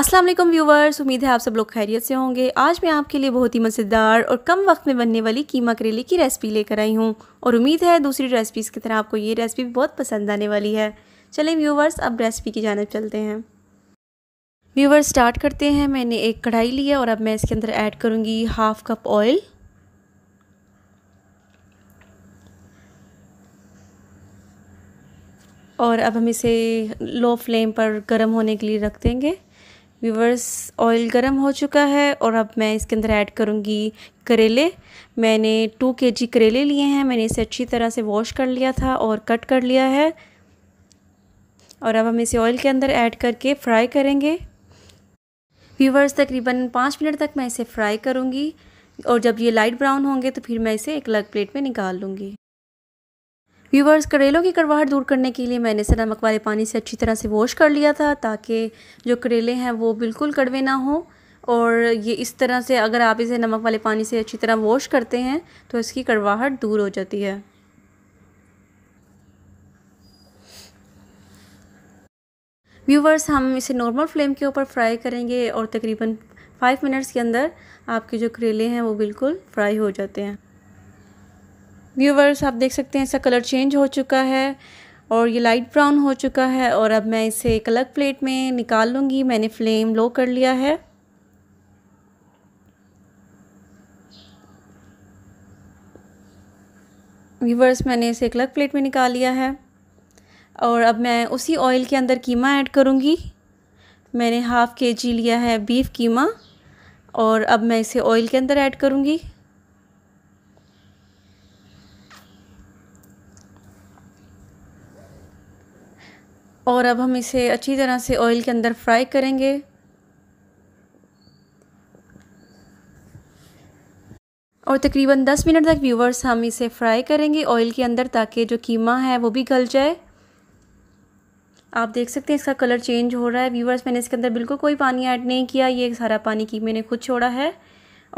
अस्सलाम वालेकुम व्यूवर्स उम्मीद है आप सब लोग खैरियत से होंगे आज मैं आपके लिए बहुत ही मज़ेदार और कम वक्त में बनने वाली कीमा करेले की रेसिपी लेकर आई हूँ और उम्मीद है दूसरी रेसिपीज़ की तरह आपको ये रेसिपी भी बहुत पसंद आने वाली है चलें व्यूवर्स अब रेसिपी की जानब चलते हैं व्यूवर्स स्टार्ट करते हैं मैंने एक कढ़ाई ली है और अब मैं इसके अंदर ऐड करूँगी हाफ़ कप ऑयल और अब हम इसे लो फ्लेम पर गर्म होने के लिए रख देंगे व्यूवर्स ऑयल गर्म हो चुका है और अब मैं इसके अंदर ऐड करूँगी करेले मैंने टू के जी करेले लिए हैं मैंने इसे अच्छी तरह से वॉश कर लिया था और कट कर लिया है और अब हम इसे ऑयल के अंदर ऐड करके फ्राई करेंगे व्यूवर्स तकरीबन पाँच मिनट तक मैं इसे फ्राई करूँगी और जब ये लाइट ब्राउन होंगे तो फिर मैं इसे एक अलग प्लेट में निकाल लूँगी व्यूवर्स करेलों की करवाहट दूर करने के लिए मैंने इसे नमक वाले पानी से अच्छी तरह से वॉश कर लिया था ताकि जो करेले हैं वो बिल्कुल कड़वे ना हों और ये इस तरह से अगर आप इसे नमक वाले पानी से अच्छी तरह वॉश करते हैं तो इसकी कड़वाहट दूर हो जाती है व्यूवर्स हम इसे नॉर्मल फ्लेम के ऊपर फ्राई करेंगे और तकरीबन फाइव मिनट्स के अंदर आपके जो करेले हैं वो बिल्कुल फ्राई हो जाते हैं व्यूवर्स आप देख सकते हैं इसका कलर चेंज हो चुका है और ये लाइट ब्राउन हो चुका है और अब मैं इसे एक अलग प्लेट में निकाल लूँगी मैंने फ्लेम लो कर लिया है व्यूवर्स मैंने इसे एक अलग प्लेट में निकाल लिया है और अब मैं उसी ऑयल के अंदर कीमा ऐड करूँगी मैंने हाफ़ के जी लिया है बीफ कीमा और अब मैं इसे ऑयल के अंदर ऐड करूँगी और अब हम इसे अच्छी तरह से ऑयल के अंदर फ्राई करेंगे और तकरीबन 10 मिनट तक व्यूवर्स हम इसे फ्राई करेंगे ऑयल के अंदर ताकि जो कीमा है वो भी गल जाए आप देख सकते हैं इसका कलर चेंज हो रहा है व्यूवर्स मैंने इसके अंदर बिल्कुल कोई पानी ऐड नहीं किया ये सारा पानी कीमे ने खुद छोड़ा है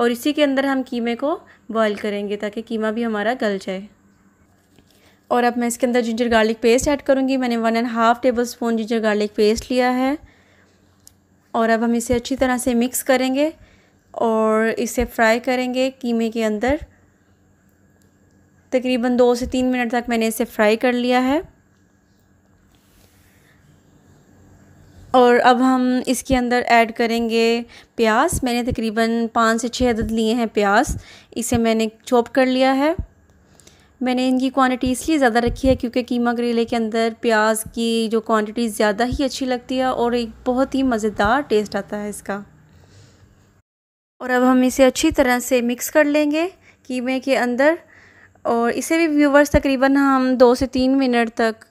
और इसी के अंदर हम कीमे को बॉयल करेंगे ताकि कीमा भी हमारा गल जाए और अब मैं इसके अंदर जिंजर गार्लिक पेस्ट ऐड करूँगी मैंने one and half tablespoon ginger garlic paste लिया है और अब हम इसे अच्छी तरह से मिक्स करेंगे और इसे फ्राई करेंगे कीमे के अंदर तकरीबन दो से तीन मिनट तक मैंने इसे फ्राई कर लिया है और अब हम इसके अंदर ऐड करेंगे प्याज मैंने तकरीबन पाँच से छः अदद लिए हैं प्याज इसे मैंने चॉप कर लिया है मैंने इनकी क्वांटिटी इसलिए ज़्यादा रखी है क्योंकि कीमा करेले के अंदर प्याज की जो क्वांटिटी ज़्यादा ही अच्छी लगती है और एक बहुत ही मज़ेदार टेस्ट आता है इसका और अब हम इसे अच्छी तरह से मिक्स कर लेंगे कीमे के अंदर और इसे भी व्यूवर्स तकरीबन हम दो से तीन मिनट तक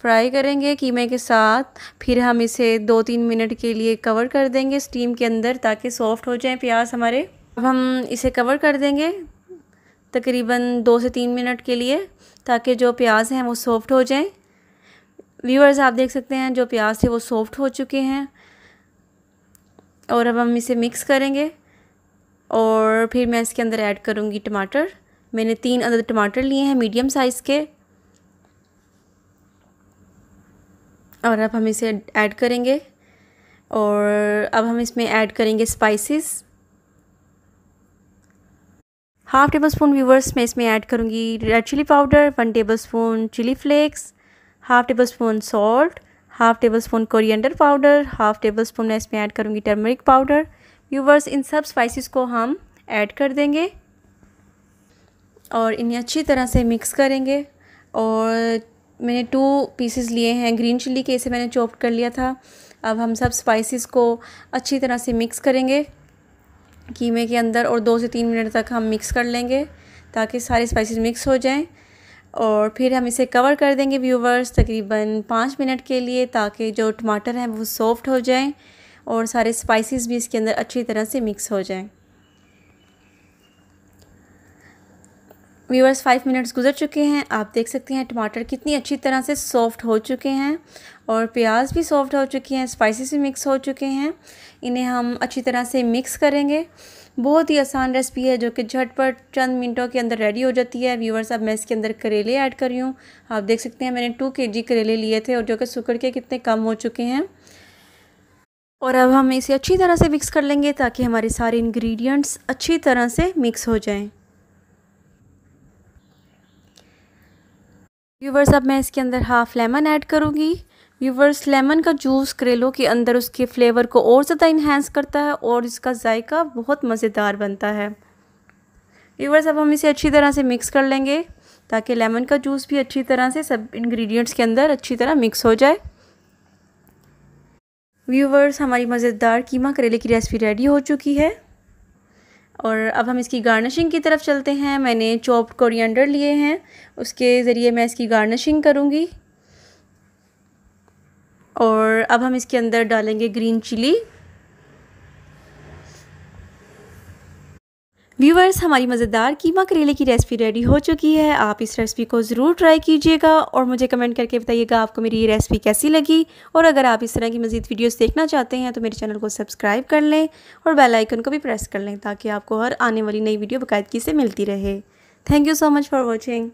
फ्राई करेंगे कीमे के साथ फिर हम इसे दो तीन मिनट के लिए कवर कर देंगे स्टीम के अंदर ताकि सॉफ्ट हो जाए प्याज हमारे अब हम इसे कवर कर देंगे तकरीबन दो से तीन मिनट के लिए ताकि जो प्याज हैं वो सॉफ़्ट हो जाएं व्यूअर्स आप देख सकते हैं जो प्याज थे वो सॉफ़्ट हो चुके हैं और अब हम इसे मिक्स करेंगे और फिर मैं इसके अंदर ऐड करूँगी टमाटर मैंने तीन अदर टमाटर लिए हैं मीडियम साइज़ के और अब हम इसे ऐड करेंगे और अब हम इसमें ऐड करेंगे spices half tablespoon viewers मैं इसमें ऐड करूँगी red chilli powder one tablespoon chilli flakes half tablespoon salt half tablespoon coriander powder half tablespoon मैं इसमें ऐड करूँगी टर्मरिक पाउडर व्यूवर्स इन सब Pisces को हम add कर देंगे और इन्हें अच्छी तरह से मिक्स करेंगे और मैंने टू पीसेस लिए हैं ग्रीन चिल्ली के इसे मैंने चॉप कर लिया था अब हम सब स्पाइसेस को अच्छी तरह से मिक्स करेंगे कीमे के अंदर और दो से तीन मिनट तक हम मिक्स कर लेंगे ताकि सारे स्पाइसेस मिक्स हो जाएं और फिर हम इसे कवर कर देंगे व्यूवर्स तकरीबन पाँच मिनट के लिए ताकि जो टमाटर हैं वो सॉफ्ट हो जाएं और सारे स्पाइसेस भी इसके अंदर अच्छी तरह से मिक्स हो जाएं व्यूअर्स फाइव मिनट्स गुजर चुके हैं आप देख सकते हैं टमाटर कितनी अच्छी तरह से सॉफ्ट हो चुके हैं और प्याज भी सॉफ्ट हो चुकी हैं स्पाइसी भी मिक्स हो चुके हैं इन्हें हम अच्छी तरह से मिक्स करेंगे बहुत ही आसान रेसिपी है जो कि झटपट चंद मिनटों के अंदर रेडी हो जाती है व्यूअर्स अब मैं इसके अंदर करेले ऐड कर रही हूँ आप देख सकते हैं मैंने टू के जी करेले लिए थे और जो कि सुकड़ के कितने कम हो चुके हैं और अब हम इसे अच्छी तरह से मिक्स कर लेंगे ताकि हमारे सारे इंग्रेडिएंट्स अच्छी तरह से मिक्स हो जाएं व्यूवर्स अब मैं इसके अंदर हाफ लेमन ऐड करूँगी व्यूवर्स लेमन का जूस करेलों के अंदर उसके फ्लेवर को और ज़्यादा इन्हेंस करता है और इसका जायका बहुत मज़ेदार बनता है व्यूवर्स अब हम इसे अच्छी तरह से मिक्स कर लेंगे ताकि लेमन का जूस भी अच्छी तरह से सब इंग्रेडिएंट्स के अंदर अच्छी तरह मिक्स हो जाए व्यूवर्स हमारी मज़ेदार कीमा करेले की रेसिपी रेडी हो चुकी है और अब हम इसकी गार्निशिंग की तरफ चलते हैं मैंने चॉप्ड कोरिएंडर लिए हैं उसके ज़रिए मैं इसकी गार्निशिंग करूँगी और अब हम इसके अंदर डालेंगे ग्रीन चिली व्यूवर्स हमारी मज़ेदार कीमा करेले की रेसिपी रेडी हो चुकी है आप इस रेसिपी को ज़रूर ट्राई कीजिएगा और मुझे कमेंट करके बताइएगा आपको मेरी ये रेसिपी कैसी लगी और अगर आप इस तरह की मज़ीद वीडियोस देखना चाहते हैं तो मेरे चैनल को सब्सक्राइब कर लें और बेल आइकन को भी प्रेस कर लें ताकि आपको हर आने वाली नई वीडियो बाकायदगी से मिलती रहे thank you so much for watching